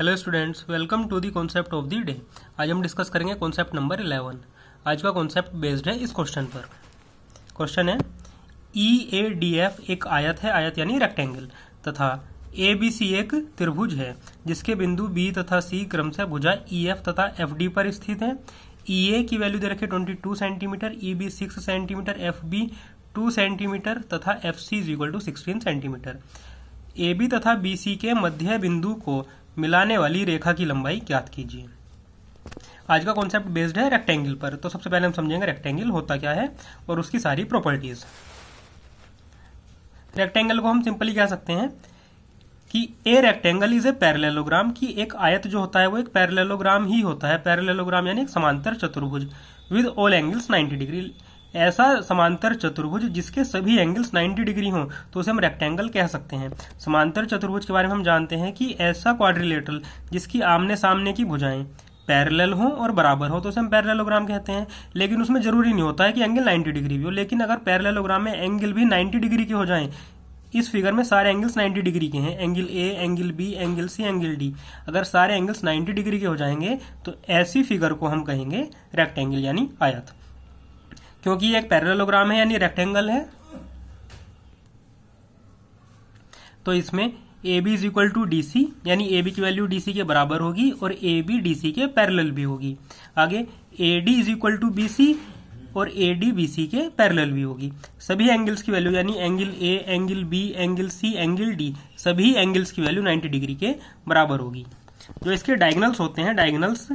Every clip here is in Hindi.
hello students welcome to the concept of the day आज हम डिस्कस करेंगे कॉन्सेप्ट नंबर इलेवन आज का कॉन्सेप्ट बेस्ड है इस क्वेश्चन पर क्वेश्चन है ई ए डी एफ एक आयत है आयत यानी रेक्टेंगल तथा ए बी सी एक त्रिभुज है जिसके बिंदु बी तथा सी क्रम से भुजा ई e, एफ तथा एफ डी पर स्थित है ई e, ए की वैल्यू दे रखी twenty two centimetre E B six centimetre F B two centimetre तथा F C is equal to sixteen centimetre A B तथा बी सी के मध्य बिंदु को मिलाने वाली रेखा की लंबाई ज्ञात कीजिए आज का कॉन्सेप्ट बेस्ड है रेक्टेंगल पर तो सबसे पहले हम समझेंगे रेक्टेंगल होता क्या है और उसकी सारी प्रॉपर्टीज रेक्टेंगल को हम सिंपली कह सकते हैं कि a rectangle is a parallelogram की एक आयत जो होता है वो एक पैरेललोग्राम ही होता है पैरेललोग्राम यानी एक समांतर चतुर्भुज विद ऑल एंगल्स 90 डिग्री ऐसा समांतर चतुर्भुज जिसके सभी एंगल्स 90 डिग्री हों तो उसे हम रेक्टेंगल कह सकते हैं समांतर चतुर्भुज के बारे में हम जानते हैं कि ऐसा क्वाड्रिलेटरल जिसकी आमने सामने की भुजाएं पैरेलल हो और बराबर हो तो उसे हम पैरेलोग्राम कहते हैं लेकिन उसमें जरूरी नहीं होता है कि एंगल 90 डिग्री भी हो लेकिन अगर पैरेलोग्राम में एंगल भी 90 डिग्री के हो जाएं इस फिगर में सारे एंगल्स 90 डिग्री के हैं angle A angle B angle C angle D अगर सारे एंगल्स 90 डिग्री के हो जाएंगे तो ऐसी फिगर को हम कहेंगे रेक्टेंगल यानी आयत क्योंकि ये एक पैरेललोग्राम है यानी रेक्टेंगल है तो इसमें A B is equal to D C यानी ए बी की वैल्यू डी सी के बराबर होगी और ए बी डी सी के पैरेलल भी होगी आगे A D is equal to B C और ए डी बी सी के पैरेलल भी होगी सभी एंगल्स की वैल्यू यानी angle A angle B angle C angle D सभी एंगल्स की वैल्यू 90 डिग्री के बराबर होगी जो इसके डायगनल्स होते हैं diagonals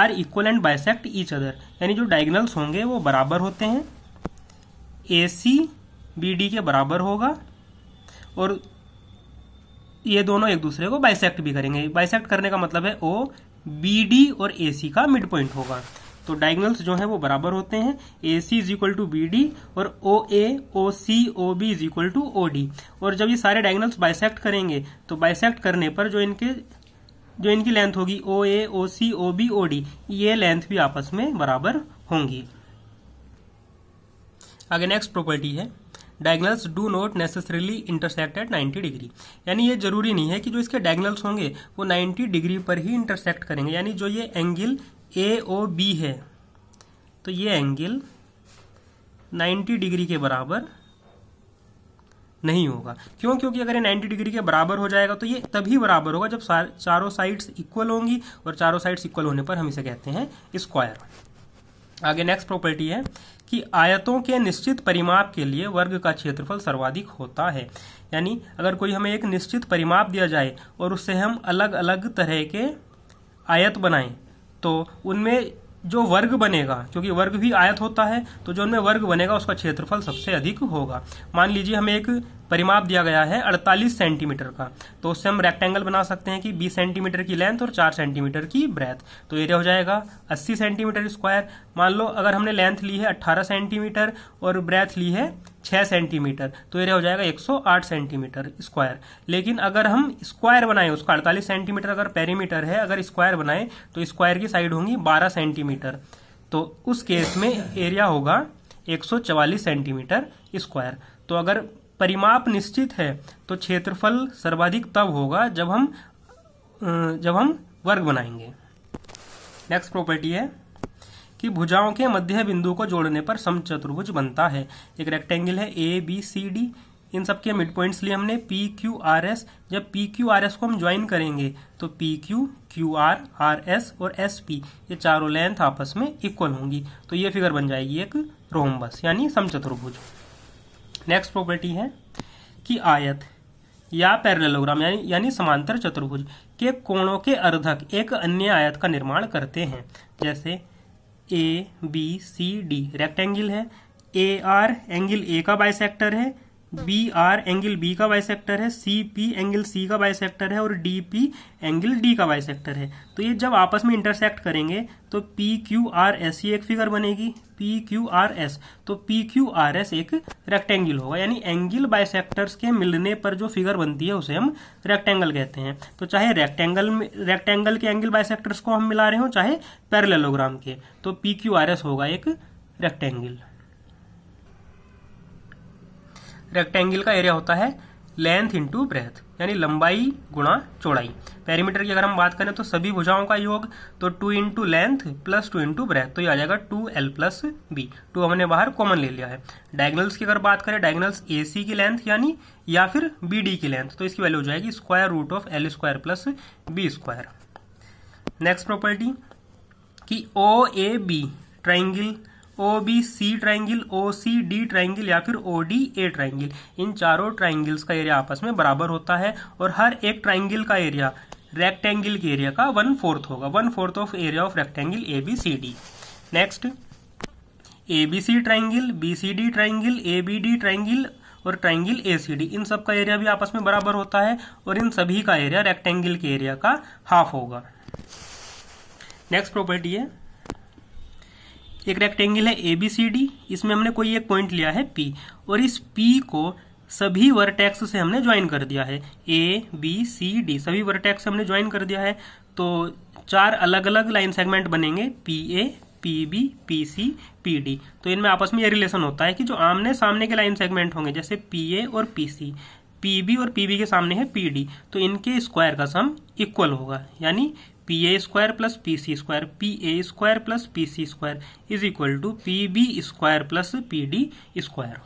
are equal and bisect each other यानी जो डायगनल्स होंगे वो बराबर होते हैं ए सी बी डी के बराबर होगा और ये दोनों एक दूसरे को बाइसेक्ट भी करेंगे बाइसेक्ट करने का मतलब है ओ बी डी और ए सी का मिड पॉइंट होगा तो डायगनल्स जो है वो बराबर होते हैं A C is equal to B D और O A O C O B is equal to O D और जब ये सारे डायगनल्स बाइसेक्ट करेंगे तो बाइसेक्ट करने पर जो इनके जो इनकी लेंथ होगी O A O C O B O D ये लेंथ भी आपस में बराबर होंगी आगे नेक्स्ट प्रॉपर्टी है diagonals do not necessarily intersect at 90 degree यानी ये जरूरी नहीं है कि जो इसके डायगनल्स होंगे वो 90 डिग्री पर ही इंटरसेक्ट करेंगे यानी जो ये एंगल ए ओ बी है तो ये एंगल 90 डिग्री के बराबर नहीं होगा क्यों क्योंकि अगर ये 90 डिग्री के बराबर हो जाएगा तो ये तभी बराबर होगा जब चारों साइड्स इक्वल होंगी और चारों साइड्स इक्वल होने पर हम इसे कहते हैं स्क्वायर आगे नेक्स्ट प्रॉपर्टी है कि आयतों के निश्चित परिमाप के लिए वर्ग का क्षेत्रफल सर्वाधिक होता है यानी अगर कोई हमें एक निश्चित परिमाप दिया जाए और उससे हम अलग अलग तरह के आयत बनाएं तो उनमें जो वर्ग बनेगा क्योंकि वर्ग भी आयत होता है तो जो उनमें वर्ग बनेगा उसका क्षेत्रफल सबसे अधिक होगा मान लीजिए हमें एक परिमाप दिया गया है 48 सेंटीमीटर का तो उससे हम रेक्टेंगल बना सकते हैं कि 20 सेंटीमीटर की लेंथ और 4 सेंटीमीटर की ब्रेथ तो एरिया हो जाएगा 80 सेंटीमीटर स्क्वायर मान लो अगर हमने लेंथ ली है 18 सेंटीमीटर और ब्रेथ ली है छः सेंटीमीटर तो एरिया हो जाएगा 108 सेंटीमीटर स्क्वायर लेकिन अगर हम स्क्वायर बनाएं उसका 48 सेंटीमीटर अगर पेरीमीटर है अगर स्क्वायर बनाएं तो स्क्वायर की साइड होंगी 12 सेंटीमीटर तो उस केस में एरिया होगा 144 सेंटीमीटर स्क्वायर तो अगर परिमाप निश्चित है तो क्षेत्रफल सर्वाधिक तब होगा जब हम जब हम वर्ग बनाएंगे नेक्स्ट प्रॉपर्टी है कि भुजाओं के मध्य बिंदु को जोड़ने पर समचतुर्भुज बनता है एक रेक्टेंगल है ए बी सी डी इन सबके मिड पॉइंट्स लिए हमने पी क्यू आर एस जब पी क्यू आर एस को हम ज्वाइन करेंगे तो P Q Q R R S और एस पी ये चारों लेंथ आपस में इक्वल होंगी तो ये फिगर बन जाएगी एक रोमबस यानी समचतुर्भुज नेक्स्ट प्रॉपर्टी है कि आयत या पैरेललोग्राम यानी यानी समांतर चतुर्भुज के कोणों के अर्धक एक अन्य आयत का निर्माण करते हैं जैसे A B C D rectangle है ए आर एंगल ए का बाइसेक्टर है बी आर एंगल बी का बाइसेक्टर है सी पी एंगल सी का बाइसेक्टर है और डी पी एंगल डी का बाइसेक्टर है तो ये जब आपस में इंटरसेक्ट करेंगे तो पी क्यू आर एस ही एक फिगर बनेगी पी क्यू आर एस तो पी क्यू आर एस एक रेक्टेंगल होगा यानी एंगल बाइसेक्टर्स के मिलने पर जो फिगर बनती है उसे हम रेक्टेंगल कहते हैं तो चाहे रेक्टेंगल रेक्टेंगल के एंगल बाइसेक्टर्स को हम मिला रहे हो चाहे पैरलेलोग्राम के तो पी क्यू आर एस होगा एक रेक्टेंगल रेक्टेंगल का एरिया होता है लेंथ इंटू ब्रेथ यानी लंबाई गुणा चौड़ाई पेरीमीटर की अगर हम बात करें तो सभी भुजाओं का योग तो two into length plus two into breadth तो ये आ जाएगा two L plus B two हमने बाहर कॉमन ले लिया है डायगनल्स की अगर बात करें डायगनल्स ए सी की लेंथ यानी या फिर बी डी की लेंथ तो इसकी वैल्यू हो जाएगी square root of L square plus B square next property कि O A B triangle O B C triangle O C D triangle या फिर O D A triangle in चारों ट्राइंगल्स का एरिया आपस में बराबर होता है और हर एक ट्राइंगल का एरिया रेक्टेंगल के एरिया का वन फोर्थ होगा one fourth of area of rectangle A B C D next A B C triangle B C D triangle A B D triangle और ट्राइंगल ए सी डी इन सब का एरिया भी आपस में बराबर होता है और इन सभी का एरिया रेक्टेंगल के एरिया का हाफ होगा नेक्स्ट प्रॉपर्टी है एक रेक्टेंगल है ए बी सी डी इसमें हमने कोई एक पॉइंट लिया है पी और इस पी को सभी वर्टेक्स से हमने ज्वाइन कर दिया है ए बी सी डी सभी वर्टेक्स हमने ज्वाइन कर दिया है तो चार अलग अलग लाइन सेगमेंट बनेंगे P A P B P C P D तो इनमें आपस में ये रिलेशन होता है कि जो आमने सामने के लाइन सेगमेंट होंगे जैसे पी ए और पी सी पी बी और पी बी के सामने है पी डी तो इनके स्क्वायर का सम इक्वल होगा यानी P A square plus P C square P A square plus P C square is equal to P B square plus P D square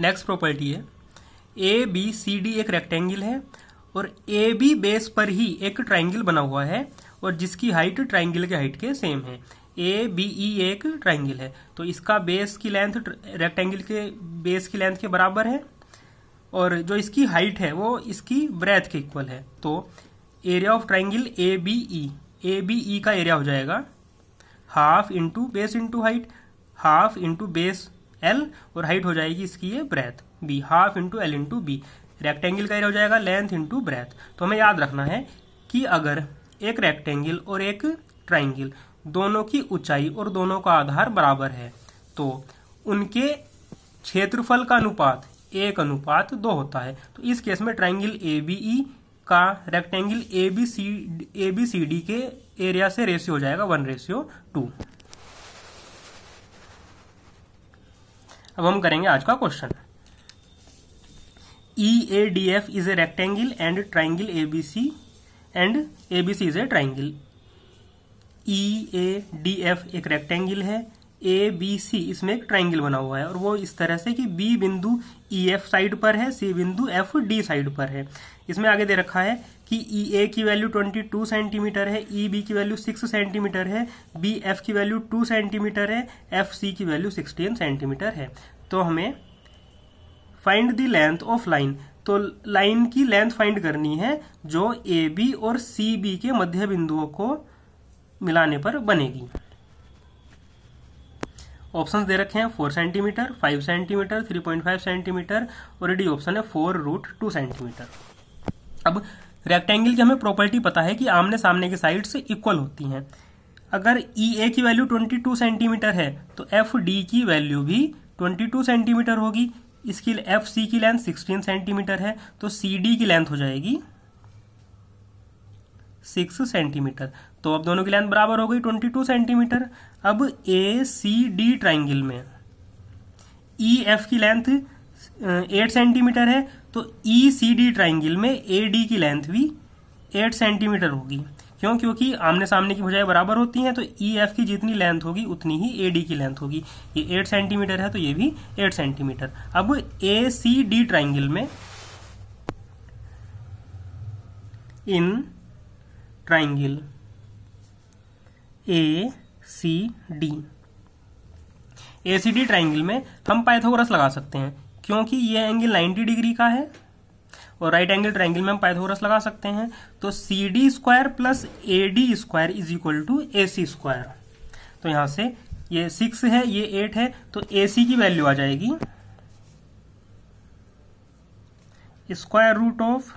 next property है ए बी सी डी एक रेक्टेंगल है और ए बी बेस पर ही एक ट्राइंगल बना हुआ है और जिसकी हाइट ट्राइंगल के हाइट के सेम है ए बी ई एक ट्राइंगल है तो इसका बेस की लेंथ रेक्टेंगल के बेस की लेंथ के बराबर है और जो इसकी हाइट है वो इसकी ब्रेथ के इक्वल है तो area of triangle A B E A B E का एरिया हो जाएगा half into base into height half into base L और हाइट हो जाएगी इसकी ये breadth B half into L into B rectangle का एरिया हो जाएगा लेंथ इंटू ब्रेथ तो हमें याद रखना है कि अगर एक रेक्टेंगल और एक ट्राइंगल दोनों की ऊंचाई और दोनों का आधार बराबर है तो उनके क्षेत्रफल का अनुपात एक अनुपात दो होता है तो इस केस में ट्राइंगल ए बी ई का rectangle A B C A B C D के एरिया से रेशियो हो जाएगा वन रेशियो टू अब हम करेंगे आज का question E A D F is a rectangle and triangle A B C and A B C is a triangle E A D F एक रेक्टेंगल है ए बी सी इसमें एक ट्राइंगल बना हुआ है और वो इस तरह से कि बी बिंदु ई एफ साइड पर है सी बिंदु एफ डी साइड पर है इसमें आगे दे रखा है कि ई e ए की वैल्यू 22 सेंटीमीटर है ई e बी की वैल्यू 6 सेंटीमीटर है बी एफ की वैल्यू 2 सेंटीमीटर है एफ सी की वैल्यू 16 सेंटीमीटर है तो हमें find the length of line तो लाइन की लेंथ फाइंड करनी है जो ए बी और सी बी के मध्य बिंदुओं को मिलाने पर बनेगी ऑप्शन दे रखे हैं four centimetre five centimetre three point five centimetre और डी ऑप्शन है फोर रूट टू सेंटीमीटर अब रेक्टेंगल की हमें प्रॉपर्टी पता है कि आमने सामने के साइड से इक्वल होती हैं अगर ई e ए की वैल्यू ट्वेंटी टू सेंटीमीटर है तो एफ डी की वैल्यू भी ट्वेंटी टू सेंटीमीटर होगी इसकी एफ सी की लेंथ सिक्सटीन सेंटीमीटर है तो सी डी की लेंथ हो जाएगी सिक्स सेंटीमीटर तो अब दोनों की लेंथ बराबर हो गई 22 सेंटीमीटर अब ए सी डी ट्राइंगल में ई e, एफ की लेंथ 8 सेंटीमीटर है तो ई सी डी ट्राइंगल में ए डी की लेंथ भी 8 सेंटीमीटर होगी क्यों क्योंकि आमने सामने की भुजाएं बराबर होती हैं तो ई e, एफ की जितनी लेंथ होगी उतनी ही ए डी की लेंथ होगी ये 8 सेंटीमीटर है तो ये भी 8 सेंटीमीटर अब ए सी डी ट्राइंगल में in triangle A C D A C D triangle में हम पाइथागोरस लगा सकते हैं क्योंकि ये एंगल 90 डिग्री का है और राइट एंगल ट्राइंगल में हम पाइथागोरस लगा सकते हैं तो C D square plus A D square is equal to A C square तो यहां से ये सिक्स है ये एट है तो ए सी की वैल्यू आ जाएगी square root of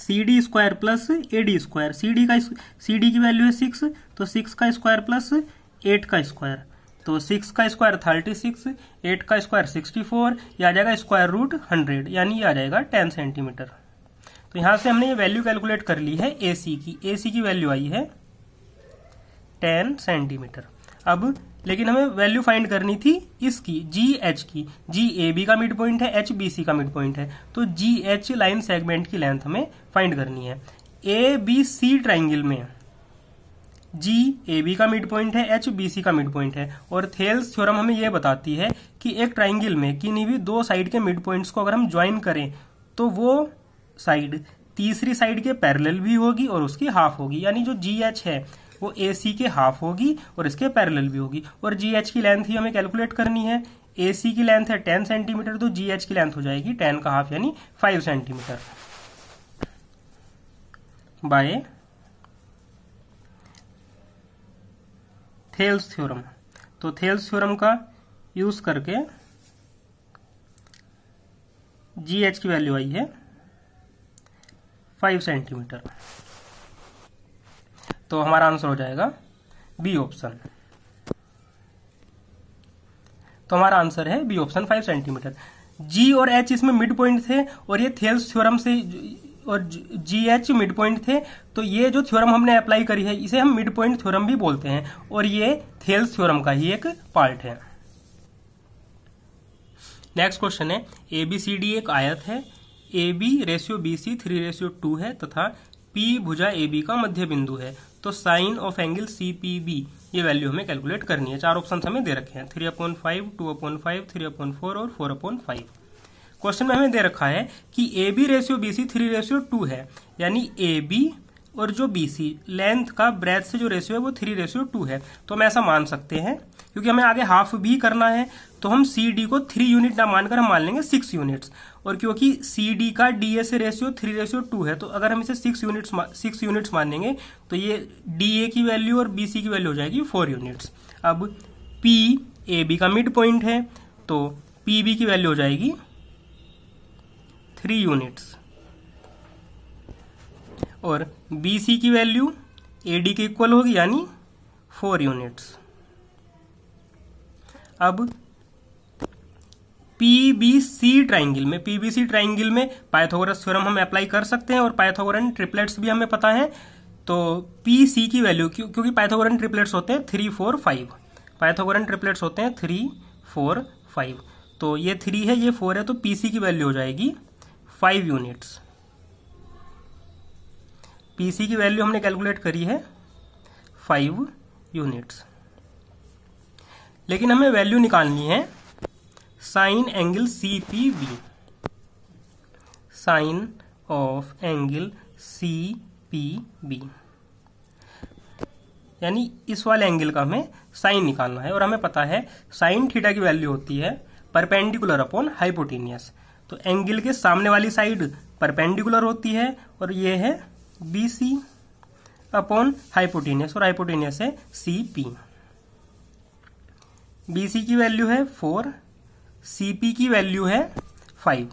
C D square plus A D square C D का सी डी की वैल्यू है सिक्स तो सिक्स का स्क्वायर प्लस एट का स्क्वायर तो सिक्स का स्क्वायर थर्टी सिक्स एट का स्क्वायर सिक्सटी फोर यह आ जाएगा स्क्वायर रूट हंड्रेड यानी ये आ जाएगा टेन सेंटीमीटर तो यहां से हमने ये वैल्यू कैलकुलेट कर ली है ए सी की ए सी की वैल्यू आई है टेन सेंटीमीटर अब लेकिन हमें वैल्यू फाइंड करनी थी इसकी जी एच की जी ए बी का मिड पॉइंट है एच बी सी का मिड पॉइंट है तो जी एच लाइन सेगमेंट की लेंथ हमें फाइंड करनी है ए बी सी ट्राइंगल में जी ए बी का मिड पॉइंट है एच बी सी का मिड पॉइंट है और थेल्स थ्योरम हमें यह बताती है कि एक ट्राइंगल में किन्हीं भी दो साइड के मिड पॉइंट्स को अगर हम ज्वाइन करें तो वो साइड तीसरी साइड के पैरेलल भी होगी और उसकी हाफ होगी यानी जो जी एच है वो ए सी के हाफ होगी और इसके पैरेलल भी होगी और जी एच की लेंथ ही हमें कैलकुलेट करनी है ए सी की लेंथ है टेन सेंटीमीटर तो जी एच की लेंथ हो जाएगी टेन का हाफ यानी five centimetre by Thales theorem तो थेल्स थ्योरम का यूज करके जी एच की वैल्यू आई है फाइव सेंटीमीटर तो हमारा आंसर हो जाएगा बी ऑप्शन तो हमारा आंसर है B option five centimetre G और एच इसमें मिड पॉइंट थे और ये थेल्स थ्योरम से और जी एच मिड पॉइंट थे तो ये जो थ्योरम हमने अप्लाई करी है इसे हम मिड पॉइंट थ्योरम भी बोलते हैं और ये थेल्स थ्योरम का ही एक पार्ट है नेक्स्ट क्वेश्चन है ए बी सी डी एक आयत है A B ratio B C three ratio two है तथा पी भुजा ए बी का मध्य बिंदु है तो sine of angle C P B ये वैल्यू हमें कैलकुलेट करनी है चार ऑप्शन हमें दे रखे हैं three point five two point five three point four और फोर अपॉइंट फाइव क्वेश्चन में हमें दे रखा है कि A B ratio B C three ratio two है यानी ए बी और जो बी सी लेंथ का ब्रेथ से जो रेशियो है वो थ्री रेशियो टू है तो हम ऐसा मान सकते हैं क्योंकि हमें आगे हाफ भी करना है तो हम सी डी को थ्री यूनिट ना मानकर हम मान लेंगे सिक्स यूनिट्स और क्योंकि सी डी का डी ए से रेशियो थ्री रेशियो टू है तो अगर हम इसे सिक्स यूनिट्स सिक्स यूनिट्स मानेंगे तो ये डी ए की वैल्यू और बी सी की वैल्यू हो जाएगी फोर यूनिट्स अब पी ए बी का मिड पॉइंट है तो पी बी की वैल्यू हो जाएगी थ्री यूनिट्स और बी सी की वैल्यू ए डी के इक्वल होगी यानी फोर यूनिट्स अब पीबीसी ट्राइंगल में पीबीसी ट्राइंगल में पाइथागोरस थ्योरम हम अप्लाई कर सकते हैं और पाइथागोरन ट्रिपलेट्स भी हमें पता है तो पी सी की वैल्यू क्योंकि पाइथागोरन ट्रिपलेट्स होते हैं three four five Pythagorean triplets होते हैं थ्री फोर फाइव तो ये थ्री है ये फोर है तो पी सी की वैल्यू हो जाएगी फाइव यूनिट्स पी सी की वैल्यू हमने कैलकुलेट करी है फाइव यूनिट्स लेकिन हमें वैल्यू निकालनी है sine angle C P V sine of angle C P B यानी इस वाले एंगल का हमें साइन निकालना है और हमें पता है साइन थीटा की वैल्यू होती है परपेंडिकुलर अपॉन हाइपोटीनियस तो एंगल के सामने वाली साइड परपेंडिकुलर होती है और ये है बी सी अपॉन हाइपोटीनियस और हाइपोटेनियस है सी पी बीसी की वैल्यू है फोर सीपी की वैल्यू है फाइव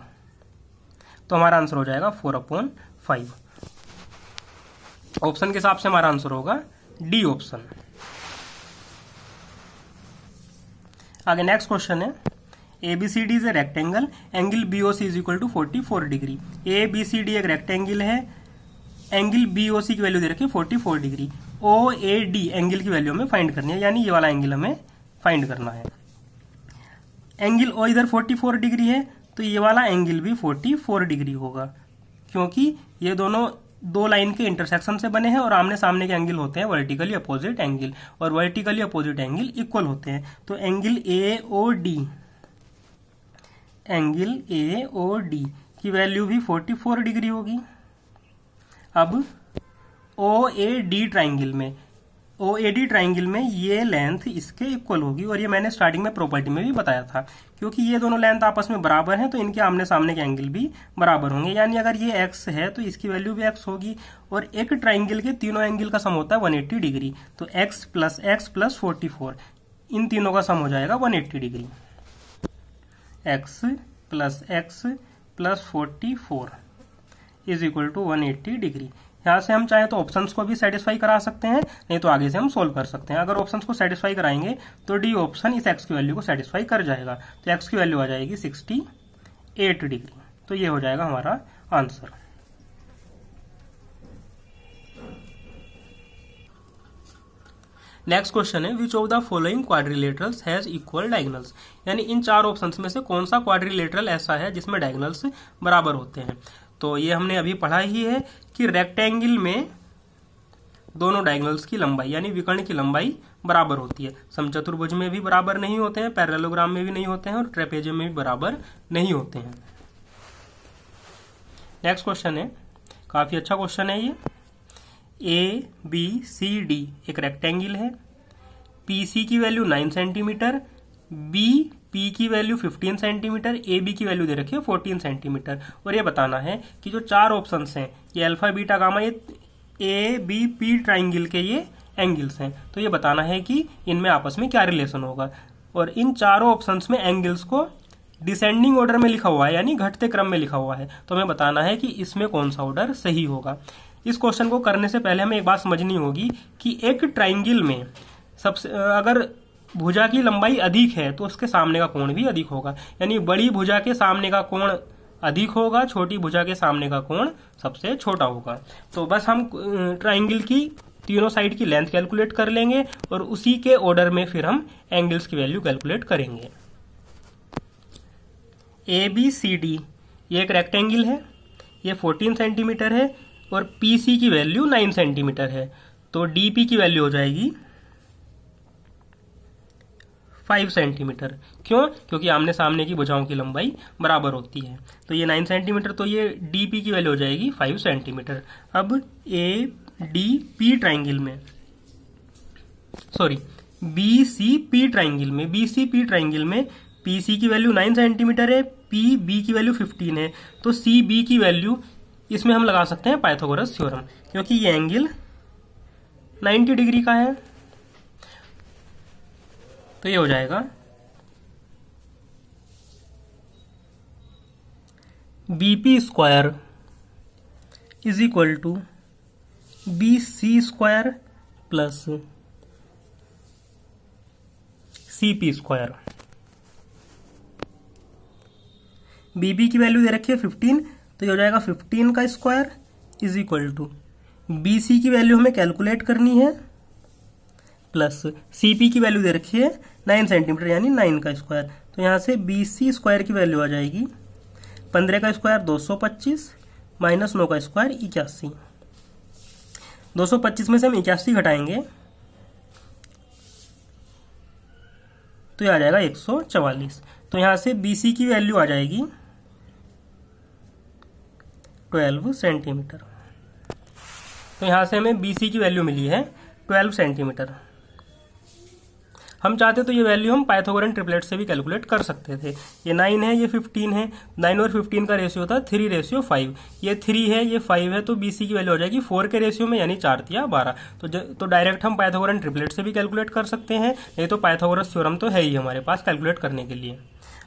तो हमारा आंसर हो जाएगा फोर अपॉन फाइव ऑप्शन के हिसाब से हमारा आंसर होगा डी ऑप्शन आगे नेक्स्ट क्वेश्चन है A B C D is a rectangle angle B O C is equal to forty four degree A B C D एक रेक्टेंगल है एंगल बी ओ सी की वैल्यू दे रखी है forty four degree O A D angle की वैल्यू हमें फाइंड करनी है यानी ये वाला एंगल हमें फाइंड करना है एंगल और इधर 44 डिग्री है तो ये वाला एंगल भी 44 डिग्री होगा क्योंकि ये दोनों दो लाइन के इंटरसेक्शन से बने हैं और आमने सामने के एंगल होते हैं वर्टिकली अपोजिट एंगल और वर्टिकली अपोजिट एंगल इक्वल होते हैं तो angle A O D angle A O D की वैल्यू भी 44 डिग्री होगी अब ओ ए डी ट्राइंगल में ओ ए डी ट्राइंगल में ये लेंथ इसके इक्वल होगी और ये मैंने स्टार्टिंग में प्रॉपर्टी में भी बताया था क्योंकि ये दोनों लेंथ आपस में बराबर हैं तो इनके आमने सामने के एंगल भी बराबर होंगे यानी अगर ये एक्स है तो इसकी वैल्यू भी एक्स होगी और एक ट्राइंगल के तीनों एंगल का सम होता है 180 डिग्री तो x plus x plus forty इन तीनों का सम हो जाएगा eighty degree x plus x plus forty four is equal to one eighty degree यहाँ से हम चाहें तो ऑप्शन को भी सेटिस्फाई करा सकते हैं नहीं तो आगे से हम सोल्व कर सकते हैं अगर ऑप्शन को सेटिस्फाई कराएंगे तो डी ऑप्शन इस एक्स की वैल्यू को सेटिस्फाई कर जाएगा तो एक्स की वैल्यू आ जाएगी सिक्सटी एट डिग्री तो ये हो जाएगा हमारा आंसर नेक्स्ट क्वेश्चन है which of the following quadrilaterals has equal diagonals यानी इन चार ऑप्शंस में से कौन सा क्वाड्रिलेटरल ऐसा है जिसमें डायगनल्स बराबर होते हैं तो ये हमने अभी पढ़ा ही है कि रेक्टेंगल में दोनों डायगनल्स की लंबाई यानी विकर्ण की लंबाई बराबर होती है समचतुर्भुज में भी बराबर नहीं होते हैं पैरेलोग्राम में भी नहीं होते हैं और ट्रेपेजियम में भी बराबर नहीं होते हैं नेक्स्ट क्वेश्चन है काफी अच्छा क्वेश्चन है ये ए बी सी डी एक रेक्टेंगल है पी सी की value nine centimetre B P की वैल्यू 15 सेंटीमीटर ए बी की वैल्यू दे रखी है 14 सेंटीमीटर और ये बताना है कि जो चार ऑप्शन हैं ये अल्फा बीटा गामा ये ए बी पी ट्राइंगल के ये एंगल्स हैं तो ये बताना है कि इनमें आपस में क्या रिलेशन होगा और इन चारों ऑप्शंस में एंगल्स को डिसेंडिंग ऑर्डर में लिखा हुआ है यानी घटते क्रम में लिखा हुआ है तो हमें बताना है कि इसमें कौन सा ऑर्डर सही होगा इस क्वेश्चन को करने से पहले हमें एक बात समझनी होगी कि एक ट्राइंगल में सबसे अगर भुजा की लंबाई अधिक है तो उसके सामने का कोण भी अधिक होगा यानी बड़ी भुजा के सामने का कोण अधिक होगा छोटी भुजा के सामने का कोण सबसे छोटा होगा तो बस हम ट्राइंगल की तीनों साइड की लेंथ कैलकुलेट कर लेंगे और उसी के ऑर्डर में फिर हम एंगल्स की वैल्यू कैलकुलेट करेंगे ए बी सी डी ये एक रेक्टेंगल है ये 14 सेंटीमीटर है और पी सी की वैल्यू 9 सेंटीमीटर है तो डी पी की वैल्यू हो जाएगी फाइव सेंटीमीटर क्यों क्योंकि आमने सामने की भुजाओं की लंबाई बराबर होती है तो ये नाइन सेंटीमीटर तो ये डी पी की वैल्यू हो जाएगी फाइव सेंटीमीटर अब ए डी पी ट्राइंगल में sorry B C P triangle में बी सी पी ट्राइंगल में पी सी की वैल्यू नाइन सेंटीमीटर है पी बी की वैल्यू फिफ्टीन है तो सी बी की वैल्यू इसमें हम लगा सकते हैं पाइथागोरस थ्योरम क्योंकि ये एंगल 90 डिग्री का है तो ये हो जाएगा BP square is equal to B C square plus C P square BP की वैल्यू दे रखी है फिफ्टीन तो ये हो जाएगा फिफ्टीन का square is equal to B C की वैल्यू हमें कैलकुलेट करनी है प्लस सीपी की वैल्यू दे रखी है नाइन सेंटीमीटर यानी नाइन का स्क्वायर तो यहाँ से बी सी स्क्वायर की वैल्यू आ जाएगी पंद्रह का स्क्वायर दो सौ पच्चीस माइनस नौ का स्क्वायर इक्यासी दो सौ पच्चीस में से हम इक्यासी घटाएंगे तो यह आ जाएगा एक सौ चवालीस तो यहाँ से बी सी की वैल्यू आ जाएगी ट्वेल्व सेंटीमीटर तो यहाँ से हमें बी सी की वैल्यू मिली है ट्वेल्व सेंटीमीटर हम चाहते तो ये वैल्यू हम पाइथागोरन ट्रिपलेट से भी कैलकुलेट कर सकते थे ये नाइन है ये फिफ्टीन है नाइन और फिफ्टीन का रेशियो था थ्री रेशियो फाइव ये थ्री है ये फाइव है तो बीसी की वैल्यू हो जाएगी फोर के रेशियो में यानी चार या बारह तो तो डायरेक्ट हम पाइथागोरन ट्रिपलेट से भी कैलकुलेट कर सकते हैं नहीं तो पाइथोगोरस थ्योरम तो है ही हमारे पास कैलकुलेट करने के लिए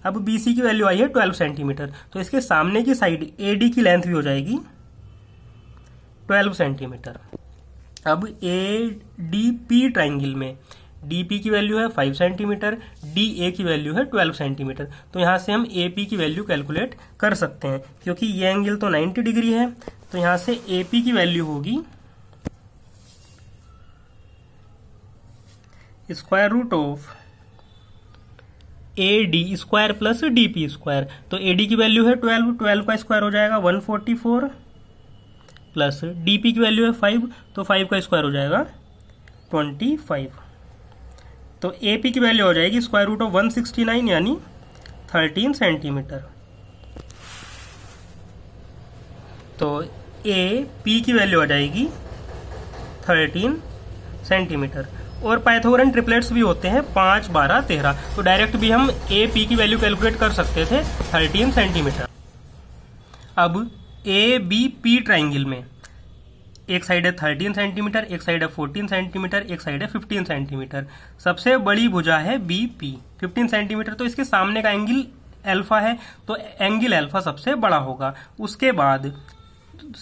अब बीसी की वैल्यू आई है ट्वेल्व सेंटीमीटर तो इसके सामने की साइड एडी की लेंथ भी हो जाएगी ट्वेल्व सेंटीमीटर अब ए डी पी ट्राइंगल में डी पी की वैल्यू है फाइव सेंटीमीटर डी ए की वैल्यू है ट्वेल्व सेंटीमीटर तो यहाँ से हम ए पी की वैल्यू कैलकुलेट कर सकते हैं क्योंकि ये एंगल तो नाइन्टी डिग्री है तो यहाँ से ए पी की वैल्यू होगी square root of A D square plus D P square तो ए डी की वैल्यू है ट्वेल्व ट्वेल्व का स्क्वायर हो जाएगा one forty four plus D P की वैल्यू है फाइव तो फाइव का स्क्वायर हो जाएगा ट्वेंटी फाइव तो ए पी की वैल्यू हो जाएगी square root of one sixty nine यानी थर्टीन सेंटीमीटर तो ए पी की वैल्यू हो जाएगी थर्टीन सेंटीमीटर और पाइथोरन ट्रिपलेट्स भी होते हैं पाँच बारह तेरह तो डायरेक्ट भी हम ए पी की वैल्यू कैलकुलेट कर सकते थे थर्टीन सेंटीमीटर अब ए बी पी ट्राइंगल में एक साइड है थर्टीन सेंटीमीटर एक साइड है फोर्टीन सेंटीमीटर एक साइड है फिफ्टीन सेंटीमीटर सबसे बड़ी भुजा है बी पी फिफ्टीन सेंटीमीटर तो इसके सामने का एंगल एल्फा है तो एंगल एल्फा सबसे बड़ा होगा उसके बाद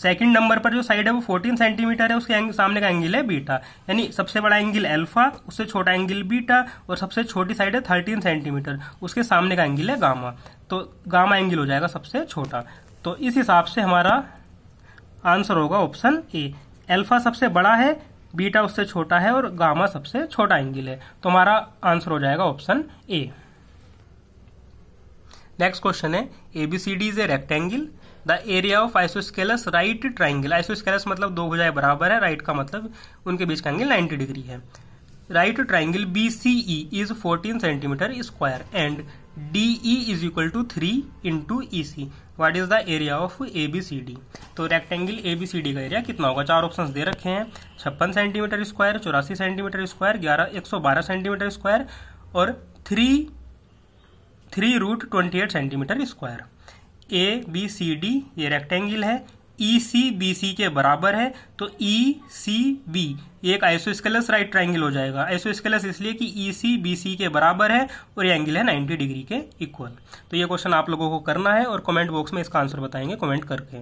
सेकेंड नंबर पर जो साइड है वो 14 सेंटीमीटर है उसके सामने का एंगल है बीटा यानी सबसे बड़ा एंगल एल्फा उससे छोटा एंगल बीटा और सबसे छोटी साइड है 13 सेंटीमीटर उसके सामने का एंगल है गामा तो गामा एंगल हो जाएगा सबसे छोटा तो इस हिसाब से हमारा आंसर होगा ऑप्शन ए अल्फा सबसे बड़ा है बीटा उससे छोटा है और गामा सबसे छोटा एंगल है तो हमारा आंसर हो जाएगा ऑप्शन ए नेक्स्ट क्वेश्चन है ABCD is a rectangle the area of isosceles right triangle isosceles मतलब दो भुजाएं बराबर है राइट का मतलब उनके बीच का एंगल 90 डिग्री है right triangle B C E is 14 centimetre square and DE is equal to three into E C what is the area of A B C D तो rectangle A B C D का एरिया कितना होगा चार ऑप्शन दे रखे हैं छप्पन सेंटीमीटर स्क्वायर चौरासी सेंटीमीटर स्क्वायर ग्यारह एक सौ बारह सेंटीमीटर स्क्वायर और three three root twenty eight centimetre square ए बी सी डी ये रेक्टेंगल है ई सी बी सी के बराबर है तो ई सी बी एक आइसोस्केलस राइट ट्राइंगल हो जाएगा आइसोस्केलस इसलिए कि ई सी बी सी के बराबर है और ये एंगल है 90 डिग्री के इक्वल तो ये क्वेश्चन आप लोगों को करना है और कमेंट बॉक्स में इसका आंसर बताएंगे कमेंट करके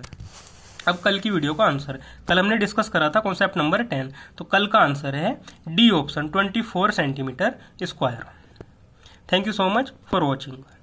अब कल की वीडियो का आंसर कल हमने डिस्कस करा था कॉन्सेप्ट नंबर टेन तो कल का आंसर है D option twenty four centimetre square thank you so much for watching